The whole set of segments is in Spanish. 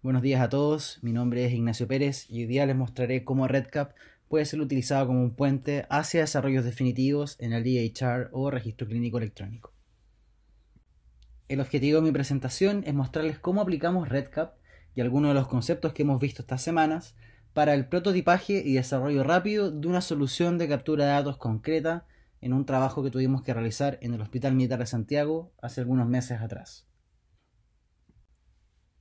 Buenos días a todos, mi nombre es Ignacio Pérez y hoy día les mostraré cómo RedCap puede ser utilizado como un puente hacia desarrollos definitivos en el EHR o registro clínico electrónico. El objetivo de mi presentación es mostrarles cómo aplicamos RedCap y algunos de los conceptos que hemos visto estas semanas para el prototipaje y desarrollo rápido de una solución de captura de datos concreta en un trabajo que tuvimos que realizar en el Hospital Militar de Santiago hace algunos meses atrás.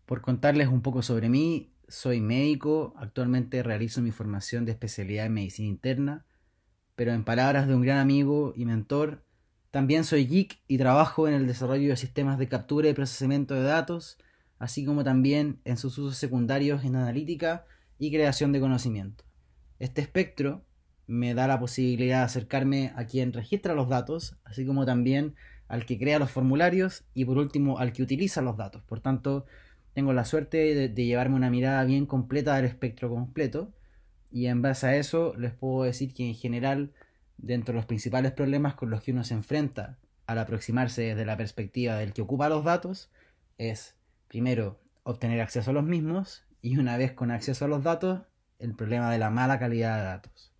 Por contarles un poco sobre mí, soy médico, actualmente realizo mi formación de especialidad en medicina interna, pero en palabras de un gran amigo y mentor, también soy geek y trabajo en el desarrollo de sistemas de captura y procesamiento de datos, así como también en sus usos secundarios en analítica y creación de conocimiento. Este espectro me da la posibilidad de acercarme a quien registra los datos, así como también al que crea los formularios y por último al que utiliza los datos. Por tanto, tengo la suerte de, llevarme una mirada bien completa del espectro completo y en base a eso les puedo decir que en general dentro de los principales problemas con los que uno se enfrenta al aproximarse desde la perspectiva del que ocupa los datos es primero obtener acceso a los mismos y una vez con acceso a los datos el problema de la mala calidad de datos.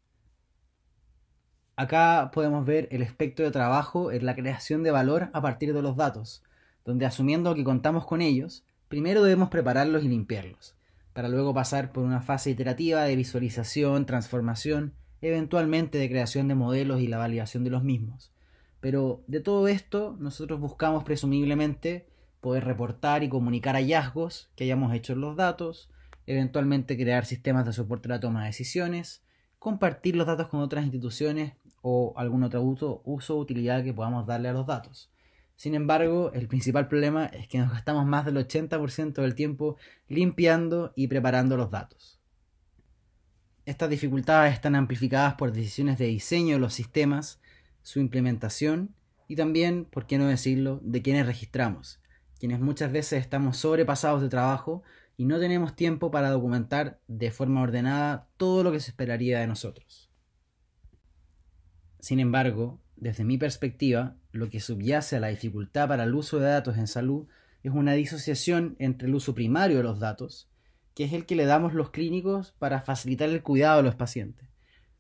Acá podemos ver el espectro de trabajo en la creación de valor a partir de los datos, donde asumiendo que contamos con ellos, Primero debemos prepararlos y limpiarlos, para luego pasar por una fase iterativa de visualización, transformación, eventualmente de creación de modelos y la validación de los mismos. Pero de todo esto, nosotros buscamos presumiblemente poder reportar y comunicar hallazgos que hayamos hecho en los datos, eventualmente crear sistemas de soporte a la toma de decisiones, compartir los datos con otras instituciones o algún otro uso, uso o utilidad que podamos darle a los datos. Sin embargo, el principal problema es que nos gastamos más del 80% del tiempo limpiando y preparando los datos. Estas dificultades están amplificadas por decisiones de diseño de los sistemas, su implementación y también, por qué no decirlo, de quienes registramos, quienes muchas veces estamos sobrepasados de trabajo y no tenemos tiempo para documentar de forma ordenada todo lo que se esperaría de nosotros. Sin embargo, desde mi perspectiva, lo que subyace a la dificultad para el uso de datos en salud es una disociación entre el uso primario de los datos, que es el que le damos los clínicos para facilitar el cuidado de los pacientes.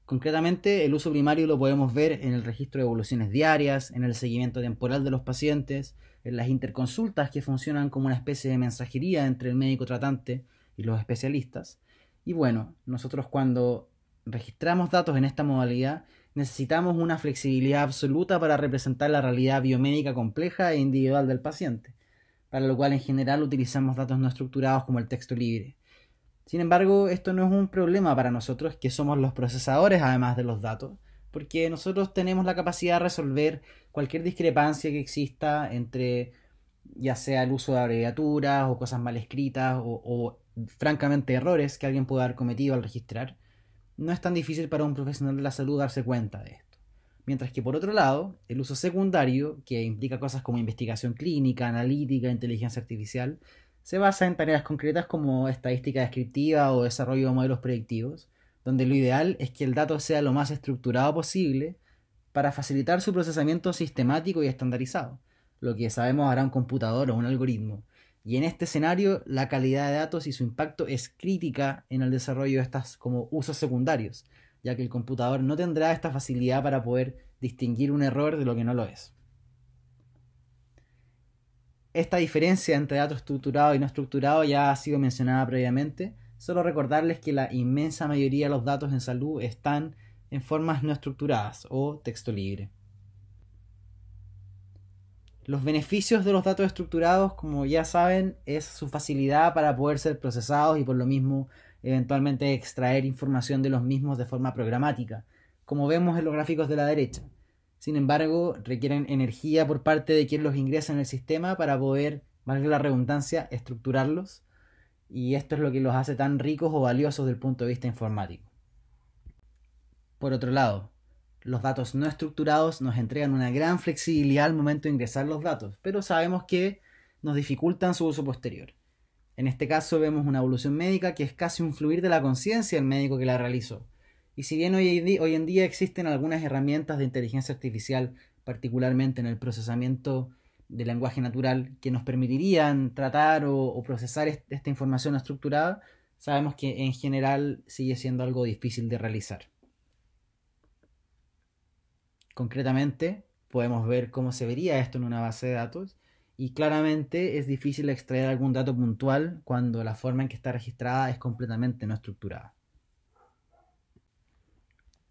Concretamente, el uso primario lo podemos ver en el registro de evoluciones diarias, en el seguimiento temporal de los pacientes, en las interconsultas que funcionan como una especie de mensajería entre el médico tratante y los especialistas. Y bueno, nosotros cuando registramos datos en esta modalidad, necesitamos una flexibilidad absoluta para representar la realidad biomédica compleja e individual del paciente, para lo cual en general utilizamos datos no estructurados como el texto libre. Sin embargo, esto no es un problema para nosotros, que somos los procesadores además de los datos, porque nosotros tenemos la capacidad de resolver cualquier discrepancia que exista entre ya sea el uso de abreviaturas o cosas mal escritas o, o francamente errores que alguien pueda haber cometido al registrar no es tan difícil para un profesional de la salud darse cuenta de esto. Mientras que por otro lado, el uso secundario, que implica cosas como investigación clínica, analítica, inteligencia artificial, se basa en tareas concretas como estadística descriptiva o desarrollo de modelos predictivos, donde lo ideal es que el dato sea lo más estructurado posible para facilitar su procesamiento sistemático y estandarizado, lo que sabemos hará un computador o un algoritmo, y en este escenario, la calidad de datos y su impacto es crítica en el desarrollo de estas como usos secundarios, ya que el computador no tendrá esta facilidad para poder distinguir un error de lo que no lo es. Esta diferencia entre datos estructurados y no estructurados ya ha sido mencionada previamente. Solo recordarles que la inmensa mayoría de los datos en salud están en formas no estructuradas o texto libre. Los beneficios de los datos estructurados, como ya saben, es su facilidad para poder ser procesados y por lo mismo eventualmente extraer información de los mismos de forma programática, como vemos en los gráficos de la derecha. Sin embargo, requieren energía por parte de quien los ingresa en el sistema para poder, valga la redundancia, estructurarlos, y esto es lo que los hace tan ricos o valiosos desde el punto de vista informático. Por otro lado, los datos no estructurados nos entregan una gran flexibilidad al momento de ingresar los datos, pero sabemos que nos dificultan su uso posterior. En este caso vemos una evolución médica que es casi un fluir de la conciencia del médico que la realizó. Y si bien hoy, en día existen algunas herramientas de inteligencia artificial, particularmente en el procesamiento de lenguaje natural, que nos permitirían tratar o, procesar esta información estructurada, sabemos que en general sigue siendo algo difícil de realizar concretamente, podemos ver cómo se vería esto en una base de datos y claramente es difícil extraer algún dato puntual cuando la forma en que está registrada es completamente no estructurada.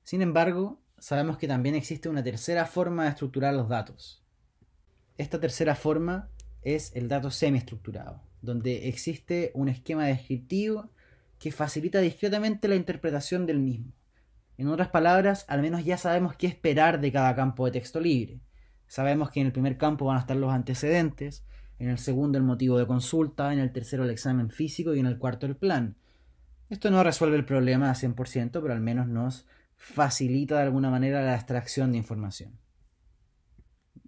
Sin embargo, sabemos que también existe una tercera forma de estructurar los datos. Esta tercera forma es el dato semiestructurado, donde existe un esquema descriptivo que facilita discretamente la interpretación del mismo. En otras palabras, al menos ya sabemos qué esperar de cada campo de texto libre. Sabemos que en el primer campo van a estar los antecedentes, en el segundo el motivo de consulta, en el tercero el examen físico y en el cuarto el plan. Esto no resuelve el problema al 100%, pero al menos nos facilita de alguna manera la extracción de información.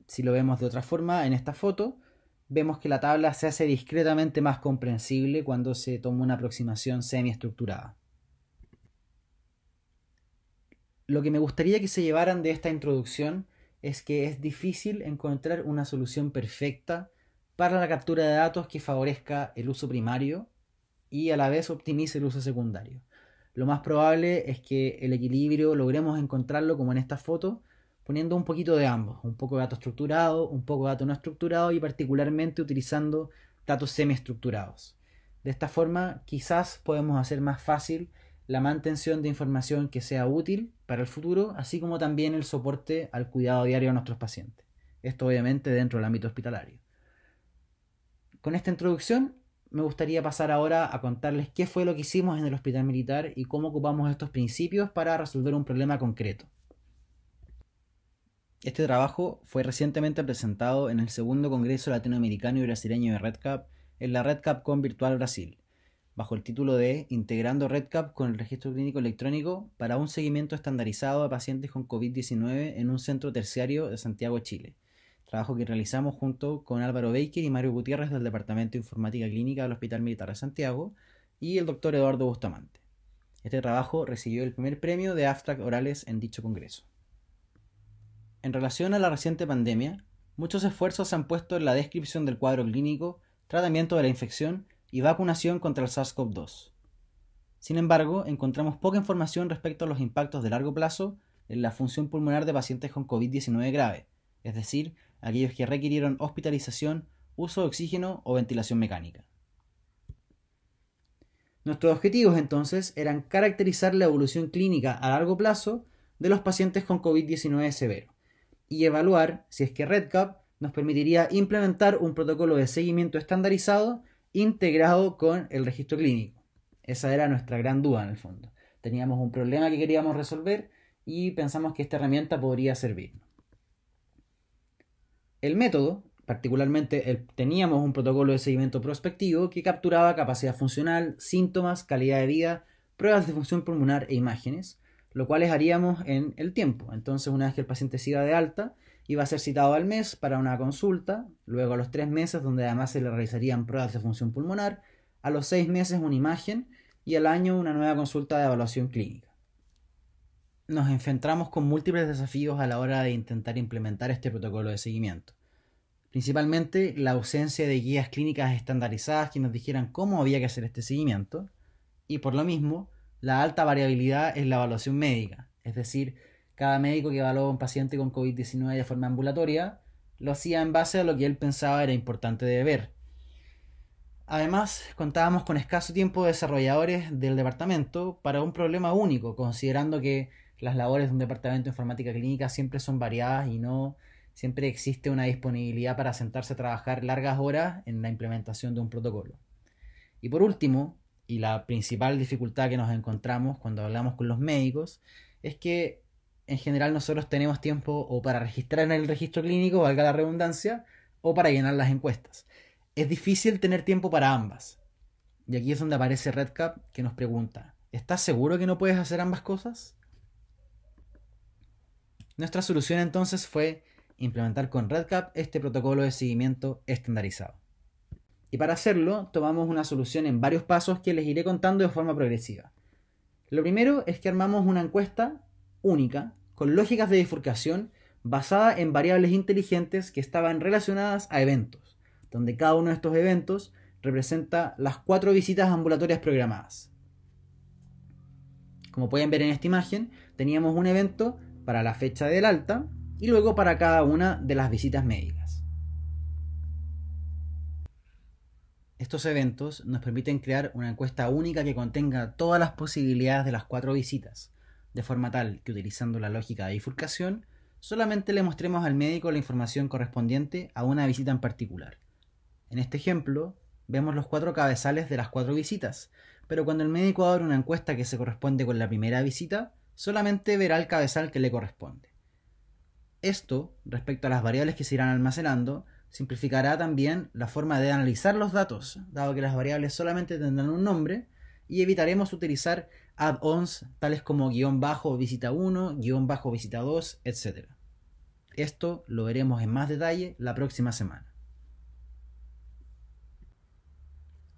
Si lo vemos de otra forma, en esta foto vemos que la tabla se hace discretamente más comprensible cuando se toma una aproximación semiestructurada. lo que me gustaría que se llevaran de esta introducción es que es difícil encontrar una solución perfecta para la captura de datos que favorezca el uso primario y a la vez optimice el uso secundario. Lo más probable es que el equilibrio logremos encontrarlo como en esta foto, poniendo un poquito de ambos, un poco de dato estructurado, un poco de dato no estructurado y particularmente utilizando datos semiestructurados. De esta forma quizás podemos hacer más fácil la mantención de información que sea útil para el futuro, así como también el soporte al cuidado diario de nuestros pacientes. Esto obviamente dentro del ámbito hospitalario. Con esta introducción me gustaría pasar ahora a contarles qué fue lo que hicimos en el hospital militar y cómo ocupamos estos principios para resolver un problema concreto. Este trabajo fue recientemente presentado en el segundo Congreso Latinoamericano y Brasileño de RedCap en la Con Virtual Brasil, bajo el título de Integrando RedCap con el registro clínico electrónico para un seguimiento estandarizado a pacientes con COVID-19 en un centro terciario de Santiago, Chile. Trabajo que realizamos junto con Álvaro Baker y Mario Gutiérrez del Departamento de Informática Clínica del Hospital Militar de Santiago y el doctor Eduardo Bustamante. Este trabajo recibió el primer premio de AFTRAC orales en dicho congreso. En relación a la reciente pandemia, muchos esfuerzos se han puesto en la descripción del cuadro clínico, tratamiento de la infección y vacunación contra el SARS-CoV-2. Sin embargo, encontramos poca información respecto a los impactos de largo plazo en la función pulmonar de pacientes con COVID-19 grave, es decir, aquellos que requirieron hospitalización, uso de oxígeno o ventilación mecánica. Nuestros objetivos entonces eran caracterizar la evolución clínica a largo plazo de los pacientes con COVID-19 severo y evaluar si es que RedCap nos permitiría implementar un protocolo de seguimiento estandarizado integrado con el registro clínico. Esa era nuestra gran duda en el fondo. Teníamos un problema que queríamos resolver y pensamos que esta herramienta podría servirnos. El método, particularmente teníamos un protocolo de seguimiento prospectivo que capturaba capacidad funcional, síntomas, calidad de vida, pruebas de función pulmonar e imágenes, lo cual haríamos en el tiempo. Entonces, una vez que el paciente siga de alta, iba a ser citado al mes para una consulta, luego a los tres meses donde además se le realizarían pruebas de función pulmonar, a los seis meses una imagen y al año una nueva consulta de evaluación clínica. Nos enfrentamos con múltiples desafíos a la hora de intentar implementar este protocolo de seguimiento. Principalmente la ausencia de guías clínicas estandarizadas que nos dijeran cómo había que hacer este seguimiento y por lo mismo la alta variabilidad en la evaluación médica, es decir, cada médico que evaluó a un paciente con COVID-19 de forma ambulatoria lo hacía en base a lo que él pensaba era importante de ver. Además, contábamos con escaso tiempo de desarrolladores del departamento para un problema único, considerando que las labores de un departamento de informática clínica siempre son variadas y no siempre existe una disponibilidad para sentarse a trabajar largas horas en la implementación de un protocolo. Y por último, y la principal dificultad que nos encontramos cuando hablamos con los médicos, es que en general nosotros tenemos tiempo o para registrar en el registro clínico, valga la redundancia, o para llenar las encuestas. Es difícil tener tiempo para ambas. Y aquí es donde aparece RedCap que nos pregunta, ¿estás seguro que no puedes hacer ambas cosas? Nuestra solución entonces fue implementar con RedCap este protocolo de seguimiento estandarizado. Y para hacerlo, tomamos una solución en varios pasos que les iré contando de forma progresiva. Lo primero es que armamos una encuesta única con lógicas de bifurcación basada en variables inteligentes que estaban relacionadas a eventos, donde cada uno de estos eventos representa las cuatro visitas ambulatorias programadas. Como pueden ver en esta imagen, teníamos un evento para la fecha del alta y luego para cada una de las visitas médicas. Estos eventos nos permiten crear una encuesta única que contenga todas las posibilidades de las cuatro visitas, de forma tal que utilizando la lógica de bifurcación, solamente le mostremos al médico la información correspondiente a una visita en particular. En este ejemplo, vemos los cuatro cabezales de las cuatro visitas, pero cuando el médico abre una encuesta que se corresponde con la primera visita, solamente verá el cabezal que le corresponde. Esto, respecto a las variables que se irán almacenando, simplificará también la forma de analizar los datos, dado que las variables solamente tendrán un nombre, y evitaremos utilizar add-ons tales como guión bajo visita 1, guión bajo visita 2, etc. Esto lo veremos en más detalle la próxima semana.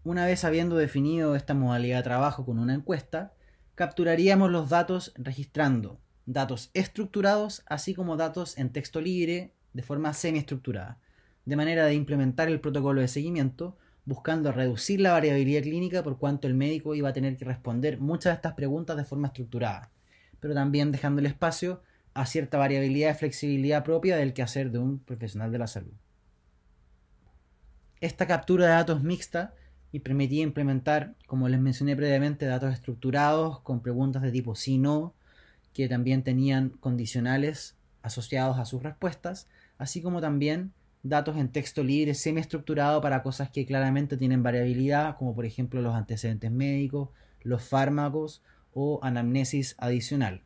Una vez habiendo definido esta modalidad de trabajo con una encuesta, capturaríamos los datos registrando datos estructurados así como datos en texto libre de forma semiestructurada, de manera de implementar el protocolo de seguimiento buscando reducir la variabilidad clínica por cuanto el médico iba a tener que responder muchas de estas preguntas de forma estructurada, pero también dejando el espacio a cierta variabilidad y flexibilidad propia del quehacer de un profesional de la salud. Esta captura de datos mixta y permitía implementar, como les mencioné previamente, datos estructurados con preguntas de tipo sí-no, que también tenían condicionales asociados a sus respuestas, así como también datos en texto libre semiestructurado para cosas que claramente tienen variabilidad, como por ejemplo los antecedentes médicos, los fármacos o anamnesis adicional.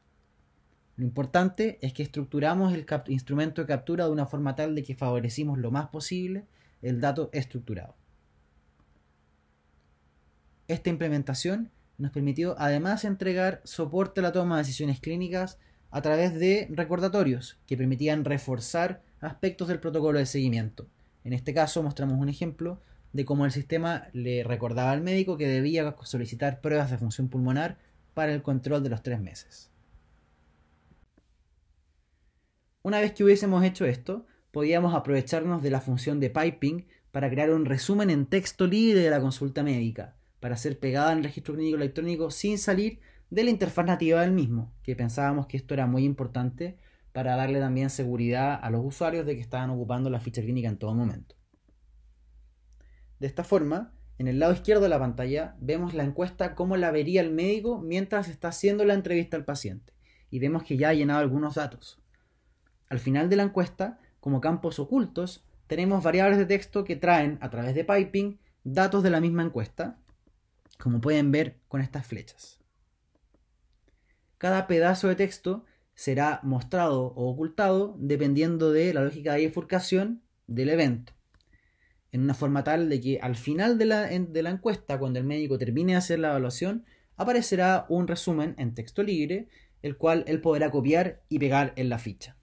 Lo importante es que estructuramos el instrumento de captura de una forma tal de que favorecimos lo más posible el dato estructurado. Esta implementación nos permitió además entregar soporte a la toma de decisiones clínicas a través de recordatorios que permitían reforzar aspectos del protocolo de seguimiento. En este caso mostramos un ejemplo de cómo el sistema le recordaba al médico que debía solicitar pruebas de función pulmonar para el control de los tres meses. Una vez que hubiésemos hecho esto, podíamos aprovecharnos de la función de piping para crear un resumen en texto libre de la consulta médica, para ser pegada en el registro clínico electrónico sin salir de la interfaz nativa del mismo, que pensábamos que esto era muy importante para darle también seguridad a los usuarios de que estaban ocupando la ficha clínica en todo momento. De esta forma, en el lado izquierdo de la pantalla vemos la encuesta cómo la vería el médico mientras está haciendo la entrevista al paciente y vemos que ya ha llenado algunos datos. Al final de la encuesta, como campos ocultos, tenemos variables de texto que traen a través de piping datos de la misma encuesta, como pueden ver con estas flechas. Cada pedazo de texto será mostrado o ocultado dependiendo de la lógica de bifurcación del evento. En una forma tal de que al final de la, encuesta, cuando el médico termine de hacer la evaluación, aparecerá un resumen en texto libre, el cual él podrá copiar y pegar en la ficha.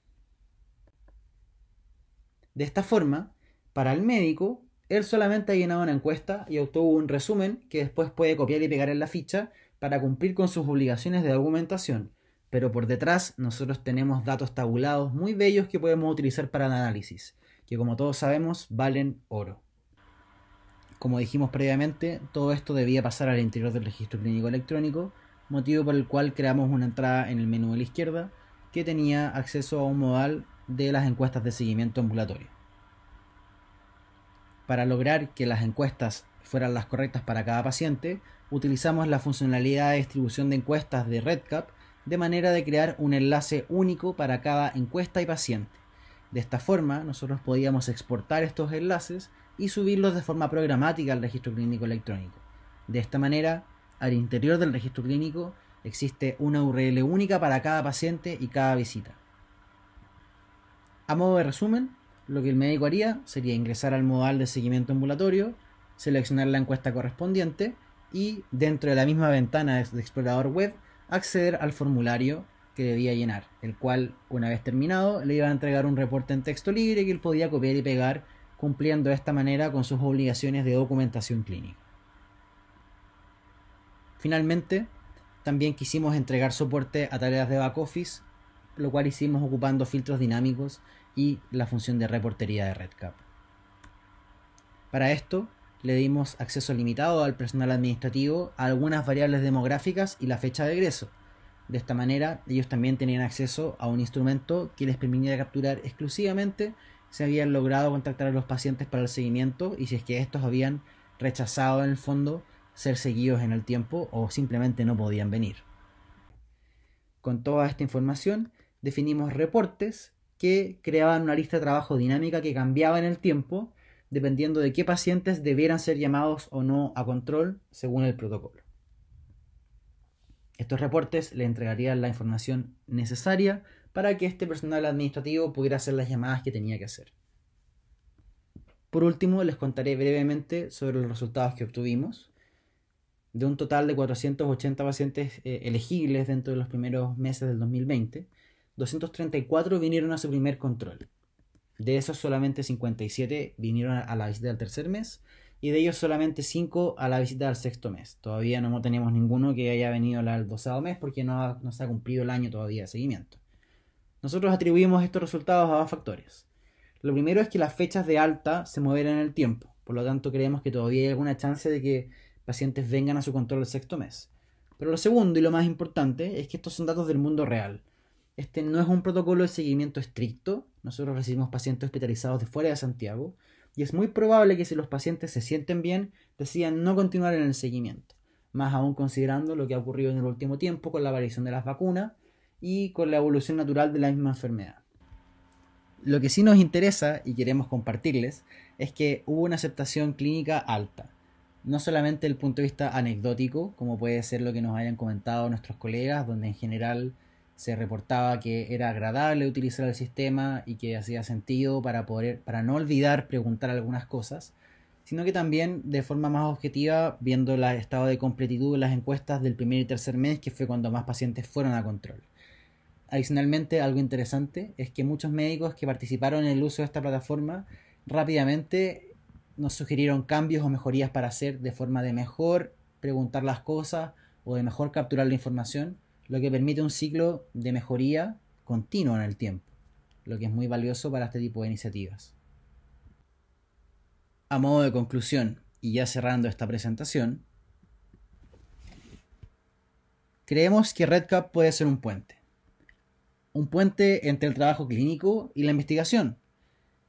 De esta forma, para el médico, él solamente ha llenado una encuesta y obtuvo un resumen que después puede copiar y pegar en la ficha para cumplir con sus obligaciones de documentación pero por detrás nosotros tenemos datos tabulados muy bellos que podemos utilizar para el análisis, que como todos sabemos valen oro. Como dijimos previamente, todo esto debía pasar al interior del registro clínico electrónico, motivo por el cual creamos una entrada en el menú de la izquierda que tenía acceso a un modal de las encuestas de seguimiento ambulatorio. Para lograr que las encuestas fueran las correctas para cada paciente, utilizamos la funcionalidad de distribución de encuestas de RedCap de manera de crear un enlace único para cada encuesta y paciente. De esta forma, nosotros podíamos exportar estos enlaces y subirlos de forma programática al registro clínico electrónico. De esta manera, al interior del registro clínico existe una URL única para cada paciente y cada visita. A modo de resumen, lo que el médico haría sería ingresar al modal de seguimiento ambulatorio, seleccionar la encuesta correspondiente y dentro de la misma ventana de explorador web acceder al formulario que debía llenar, el cual, una vez terminado, le iba a entregar un reporte en texto libre que él podía copiar y pegar, cumpliendo de esta manera con sus obligaciones de documentación clínica. Finalmente, también quisimos entregar soporte a tareas de back office, lo cual hicimos ocupando filtros dinámicos y la función de reportería de RedCap. Para esto, le dimos acceso limitado al personal administrativo, a algunas variables demográficas y la fecha de egreso. De esta manera, ellos también tenían acceso a un instrumento que les permitía capturar exclusivamente si habían logrado contactar a los pacientes para el seguimiento y si es que estos habían rechazado en el fondo ser seguidos en el tiempo o simplemente no podían venir. Con toda esta información, definimos reportes que creaban una lista de trabajo dinámica que cambiaba en el tiempo dependiendo de qué pacientes debieran ser llamados o no a control según el protocolo. Estos reportes le entregarían la información necesaria para que este personal administrativo pudiera hacer las llamadas que tenía que hacer. Por último, les contaré brevemente sobre los resultados que obtuvimos. De un total de 480 pacientes eh, elegibles dentro de los primeros meses del 2020, 234 vinieron a su primer control, de esos solamente 57 vinieron a la visita del tercer mes y de ellos solamente 5 a la visita del sexto mes. Todavía no tenemos ninguno que haya venido al doceavo mes porque no, se ha cumplido el año todavía de seguimiento. Nosotros atribuimos estos resultados a dos factores. Lo primero es que las fechas de alta se mueven en el tiempo, por lo tanto creemos que todavía hay alguna chance de que pacientes vengan a su control el sexto mes. Pero lo segundo y lo más importante es que estos son datos del mundo real. Este no es un protocolo de seguimiento estricto, nosotros recibimos pacientes hospitalizados de fuera de Santiago y es muy probable que si los pacientes se sienten bien, decían no continuar en el seguimiento, más aún considerando lo que ha ocurrido en el último tiempo con la aparición de las vacunas y con la evolución natural de la misma enfermedad. Lo que sí nos interesa y queremos compartirles es que hubo una aceptación clínica alta, no solamente desde el punto de vista anecdótico, como puede ser lo que nos hayan comentado nuestros colegas, donde en general se reportaba que era agradable utilizar el sistema y que hacía sentido para poder, para no olvidar preguntar algunas cosas, sino que también de forma más objetiva, viendo el estado de completitud de las encuestas del primer y tercer mes, que fue cuando más pacientes fueron a control. Adicionalmente, algo interesante es que muchos médicos que participaron en el uso de esta plataforma rápidamente nos sugirieron cambios o mejorías para hacer de forma de mejor preguntar las cosas o de mejor capturar la información lo que permite un ciclo de mejoría continuo en el tiempo, lo que es muy valioso para este tipo de iniciativas. A modo de conclusión, y ya cerrando esta presentación, creemos que RedCap puede ser un puente. Un puente entre el trabajo clínico y la investigación,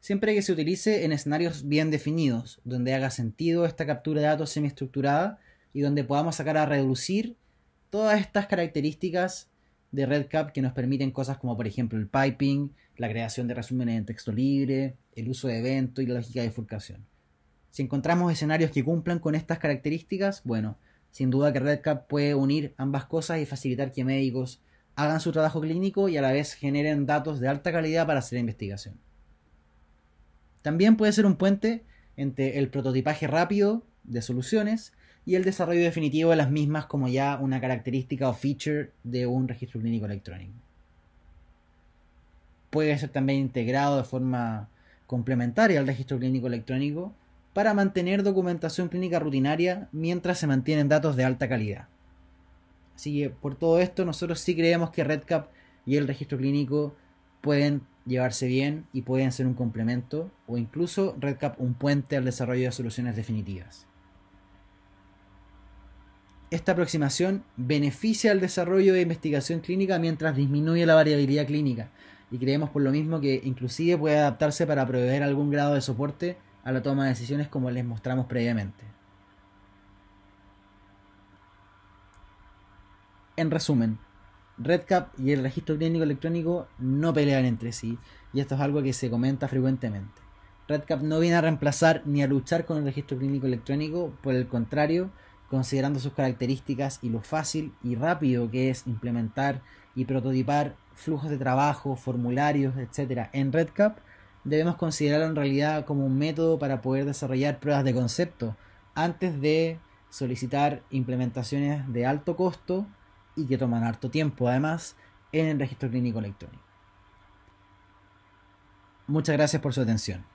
siempre que se utilice en escenarios bien definidos, donde haga sentido esta captura de datos semiestructurada y donde podamos sacar a reducir todas estas características de RedCap que nos permiten cosas como por ejemplo el piping, la creación de resúmenes en texto libre, el uso de evento y la lógica de bifurcación. Si encontramos escenarios que cumplan con estas características, bueno, sin duda que RedCap puede unir ambas cosas y facilitar que médicos hagan su trabajo clínico y a la vez generen datos de alta calidad para hacer investigación. También puede ser un puente entre el prototipaje rápido de soluciones y el desarrollo definitivo de las mismas como ya una característica o feature de un registro clínico electrónico. Puede ser también integrado de forma complementaria al registro clínico electrónico para mantener documentación clínica rutinaria mientras se mantienen datos de alta calidad. Así que por todo esto nosotros sí creemos que RedCap y el registro clínico pueden llevarse bien y pueden ser un complemento o incluso RedCap un puente al desarrollo de soluciones definitivas esta aproximación beneficia al desarrollo de investigación clínica mientras disminuye la variabilidad clínica y creemos por lo mismo que inclusive puede adaptarse para proveer algún grado de soporte a la toma de decisiones como les mostramos previamente. En resumen, RedCap y el registro clínico electrónico no pelean entre sí, y esto es algo que se comenta frecuentemente. RedCap no viene a reemplazar ni a luchar con el registro clínico electrónico, por el contrario, considerando sus características y lo fácil y rápido que es implementar y prototipar flujos de trabajo, formularios, etcétera, en RedCap, debemos considerarlo en realidad como un método para poder desarrollar pruebas de concepto antes de solicitar implementaciones de alto costo y que toman harto tiempo además en el registro clínico electrónico. Muchas gracias por su atención.